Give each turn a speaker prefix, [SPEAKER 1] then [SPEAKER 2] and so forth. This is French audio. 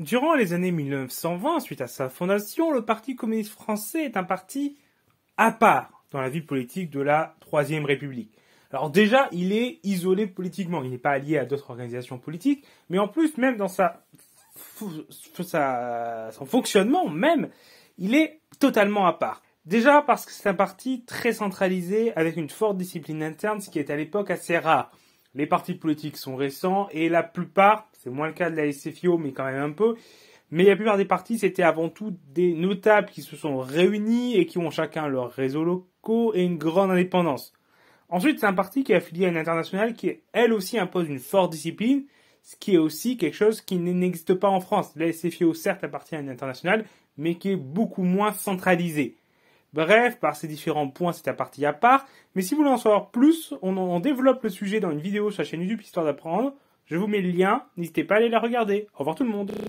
[SPEAKER 1] Durant les années 1920, suite à sa fondation, le Parti communiste français est un parti à part dans la vie politique de la Troisième République. Alors déjà, il est isolé politiquement, il n'est pas allié à d'autres organisations politiques, mais en plus, même dans sa, son fonctionnement même, il est totalement à part. Déjà parce que c'est un parti très centralisé avec une forte discipline interne, ce qui est à l'époque assez rare les partis politiques sont récents et la plupart, c'est moins le cas de la SFIO, mais quand même un peu, mais la plupart des partis, c'était avant tout des notables qui se sont réunis et qui ont chacun leur réseau locaux et une grande indépendance. Ensuite, c'est un parti qui est affilié à une internationale qui, elle aussi, impose une forte discipline, ce qui est aussi quelque chose qui n'existe pas en France. La SFIO, certes, appartient à une internationale, mais qui est beaucoup moins centralisée. Bref, par ces différents points, c'est à partie à part. Mais si vous voulez en savoir plus, on, en, développe le sujet dans une vidéo sur la chaîne YouTube Histoire d'apprendre. Je vous mets le lien, n'hésitez pas à aller la regarder. Au revoir tout le monde